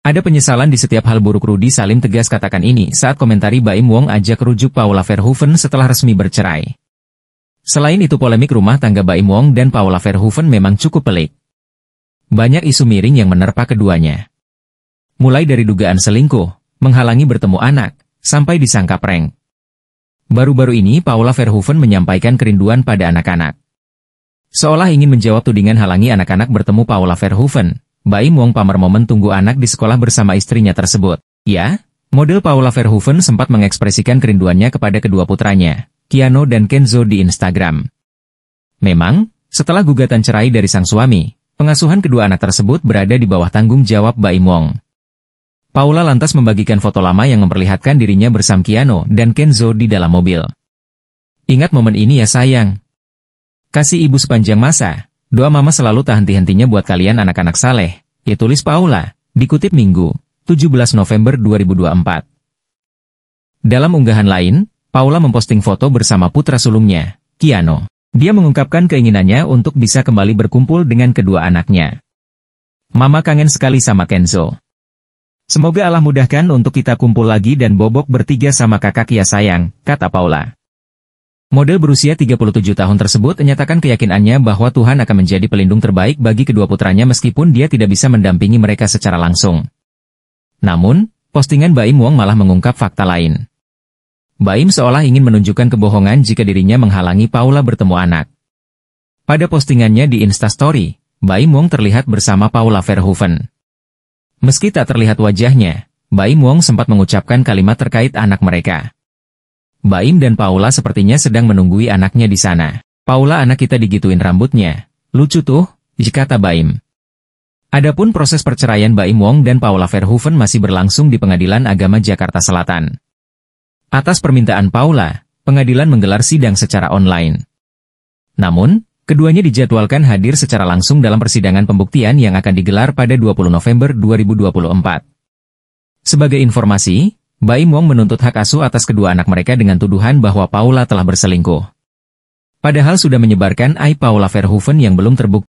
Ada penyesalan di setiap hal buruk Rudi Salim tegas katakan ini saat komentari Baim Wong ajak rujuk Paula Verhoeven setelah resmi bercerai. Selain itu polemik rumah tangga Baim Wong dan Paula Verhoeven memang cukup pelik. Banyak isu miring yang menerpa keduanya. Mulai dari dugaan selingkuh, menghalangi bertemu anak, sampai disangka prank. Baru-baru ini Paula Verhoeven menyampaikan kerinduan pada anak-anak. Seolah ingin menjawab tudingan halangi anak-anak bertemu Paula Verhoeven, Baim Wong Pamer momen tunggu anak di sekolah bersama istrinya tersebut. Ya, model Paula Verhoeven sempat mengekspresikan kerinduannya kepada kedua putranya, Kiano dan Kenzo di Instagram. Memang, setelah gugatan cerai dari sang suami, pengasuhan kedua anak tersebut berada di bawah tanggung jawab Baim Wong. Paula lantas membagikan foto lama yang memperlihatkan dirinya bersama Kiano dan Kenzo di dalam mobil. Ingat momen ini ya sayang. Kasih ibu sepanjang masa. Doa mama selalu tak henti-hentinya buat kalian anak-anak saleh, ya tulis Paula, dikutip Minggu, 17 November 2024. Dalam unggahan lain, Paula memposting foto bersama putra sulungnya, Kiano. Dia mengungkapkan keinginannya untuk bisa kembali berkumpul dengan kedua anaknya. Mama kangen sekali sama Kenzo. Semoga Allah mudahkan untuk kita kumpul lagi dan bobok bertiga sama kakak ya sayang, kata Paula. Model berusia 37 tahun tersebut menyatakan keyakinannya bahwa Tuhan akan menjadi pelindung terbaik bagi kedua putranya meskipun dia tidak bisa mendampingi mereka secara langsung. Namun, postingan Baim Wong malah mengungkap fakta lain. Baim seolah ingin menunjukkan kebohongan jika dirinya menghalangi Paula bertemu anak. Pada postingannya di Instastory, Baim Wong terlihat bersama Paula Verhoeven. Meski tak terlihat wajahnya, Baim Wong sempat mengucapkan kalimat terkait anak mereka. Baim dan Paula sepertinya sedang menunggui anaknya di sana. Paula anak kita digituin rambutnya. Lucu tuh, kata Baim. Adapun proses perceraian Baim Wong dan Paula Verhoeven masih berlangsung di Pengadilan Agama Jakarta Selatan. Atas permintaan Paula, pengadilan menggelar sidang secara online. Namun, keduanya dijadwalkan hadir secara langsung dalam persidangan pembuktian yang akan digelar pada 20 November 2024. Sebagai informasi, Baim Wong menuntut hak asuh atas kedua anak mereka dengan tuduhan bahwa Paula telah berselingkuh. Padahal sudah menyebarkan Ai Paula Verhoeven yang belum terbukti.